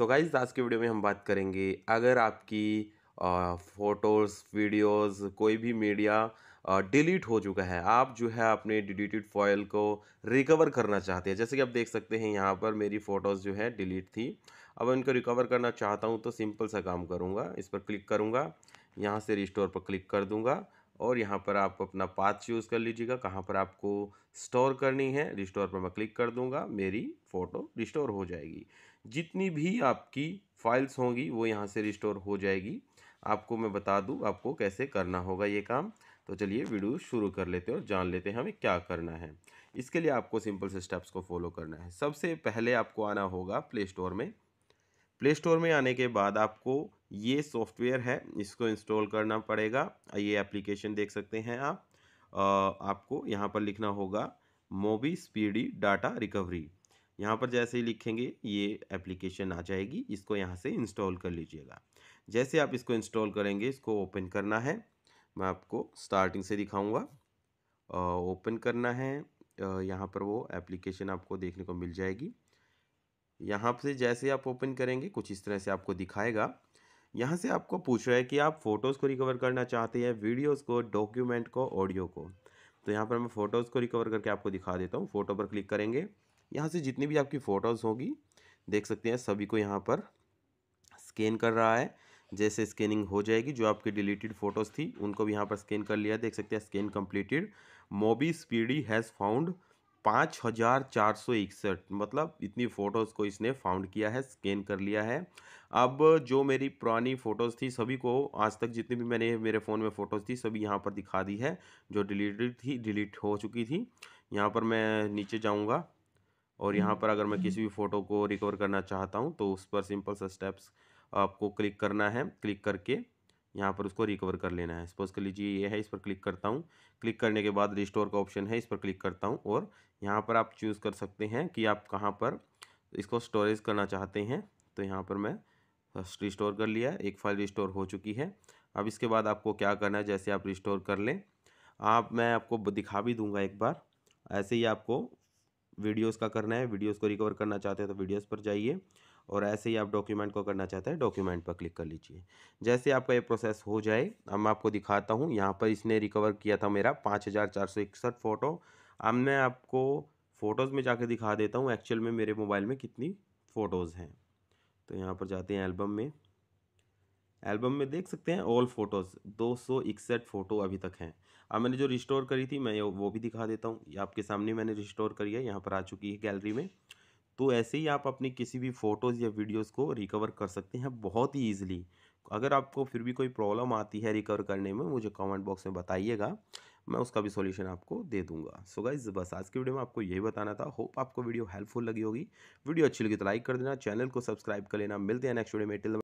So guys आज की video में हम बात करेंगे अगर आपकी फ़ोटोज़ वीडियोस कोई भी मीडिया डिलीट हो चुका है आप जो है अपने डिलीटेड फाइल को रिकवर करना चाहते हैं जैसे कि आप देख सकते हैं यहाँ पर मेरी फ़ोटोज़ जो है डिलीट थी अब इनको रिकवर करना चाहता हूँ तो सिंपल सा काम करूँगा इस पर क्लिक करूँगा यहाँ से रिस्टोर पर क्लिक कर दूँगा और यहाँ पर आप अपना पाथ चूज़ कर लीजिएगा कहाँ पर आपको स्टोर करनी है रिस्टोर पर मैं क्लिक कर दूँगा मेरी फ़ोटो रिस्टोर हो जाएगी जितनी भी आपकी फाइल्स होंगी वो यहाँ से रिस्टोर हो जाएगी आपको मैं बता दूँ आपको कैसे करना होगा ये काम तो चलिए वीडियो शुरू कर लेते हैं और जान लेते हैं हमें क्या करना है इसके लिए आपको सिंपल से स्टेप्स को फॉलो करना है सबसे पहले आपको आना होगा प्ले स्टोर में प्ले स्टोर में आने के बाद आपको ये सॉफ्टवेयर है इसको इंस्टॉल करना पड़ेगा ये एप्लीकेशन देख सकते हैं आप आपको यहाँ पर लिखना होगा मोबी स्पीडी डाटा रिकवरी यहाँ पर जैसे ही लिखेंगे ये एप्लीकेशन आ जाएगी इसको यहाँ से इंस्टॉल कर लीजिएगा जैसे आप इसको इंस्टॉल करेंगे इसको ओपन करना है मैं आपको स्टार्टिंग से दिखाऊंगा ओपन करना है यहाँ पर वो एप्लीकेशन आपको देखने को मिल जाएगी यहाँ से जैसे आप ओपन करेंगे कुछ इस तरह से आपको दिखाएगा यहाँ से आपको पूछ रहा है कि आप फ़ोटोज़ को रिकवर करना चाहते हैं वीडियोज़ को डॉक्यूमेंट को ऑडियो को तो यहाँ पर मैं फ़ोटोज़ को रिकवर करके आपको दिखा देता हूँ फ़ोटो पर क्लिक करेंगे यहाँ से जितनी भी आपकी फ़ोटोज़ होगी देख सकते हैं सभी को यहाँ पर स्कैन कर रहा है जैसे स्कैनिंग हो जाएगी जो आपकी डिलीटेड फ़ोटोज़ थी उनको भी यहाँ पर स्कैन कर लिया देख सकते हैं scan completed Mobi speedy has found पाँच हज़ार चार सौ इकसठ मतलब इतनी फ़ोटोज़ को इसने फाउंड किया है स्कैन कर लिया है अब जो मेरी पुरानी फ़ोटोज़ थी सभी को आज तक जितनी भी मैंने मेरे फ़ोन में फ़ोटोज़ थी सभी यहाँ पर दिखा दी है जो डिलीटेड थी डिलीट हो चुकी थी यहाँ पर मैं नीचे जाऊँगा और यहाँ हम्म। पर अगर मैं किसी भी फ़ोटो को रिकवर करना चाहता हूँ तो उस पर सिंपल सा स्टेप्स आपको क्लिक करना है क्लिक करके यहाँ पर उसको रिकवर कर लेना है सपोज़ कर लीजिए ये है इस पर क्लिक करता हूँ क्लिक करने के बाद रिस्टोर का ऑप्शन है इस पर क्लिक करता हूँ और यहाँ पर आप चूज़ कर सकते हैं कि आप कहाँ पर इसको स्टोरेज करना चाहते हैं तो यहाँ पर मैं रिस्टोर कर लिया एक फाइल रिस्टोर हो चुकी है अब इसके बाद आपको क्या करना है जैसे आप रिस्टोर कर लें आप मैं आपको दिखा भी दूंगा एक बार ऐसे ही आपको वीडियोस का करना है वीडियोस को रिकवर करना चाहते हैं तो वीडियोस पर जाइए और ऐसे ही आप डॉक्यूमेंट को करना चाहते हैं डॉक्यूमेंट पर क्लिक कर लीजिए जैसे आपका ये प्रोसेस हो जाए अब मैं आपको दिखाता हूँ यहाँ पर इसने रिकवर किया था मेरा पाँच हज़ार चार सौ इकसठ फ़ोटो अब मैं आपको फ़ोटोज़ में जाके दिखा देता हूँ एक्चुअल में मेरे मोबाइल में कितनी फ़ोटोज़ हैं तो यहाँ पर जाते हैं एल्बम में एल्बम में देख सकते हैं ऑल फोटोज़ दो सौ इकसठ फ़ोटो अभी तक हैं अब मैंने जो रिस्टोर करी थी मैं वो भी दिखा देता हूँ आपके सामने मैंने रिस्टोर करी है यहाँ पर आ चुकी है गैलरी में तो ऐसे ही आप अपनी किसी भी फ़ोटोज़ या वीडियोज़ को रिकवर कर सकते हैं बहुत ही ईजिली अगर आपको फिर भी कोई प्रॉब्लम आती है रिकवर करने में मुझे कमेंट बॉक्स में बताइएगा मैं उसका भी सॉल्यूशन आपको दे दूंगा सो गाइज बस आज की वीडियो में आपको यही बताना था होप आपको वीडियो हेल्पफुल लगी होगी वीडियो अच्छी लगी तो लाइक कर देना चैनल को सब्सक्राइब कर लेना मिलते हैं नेक्स्ट वीडियो में टिल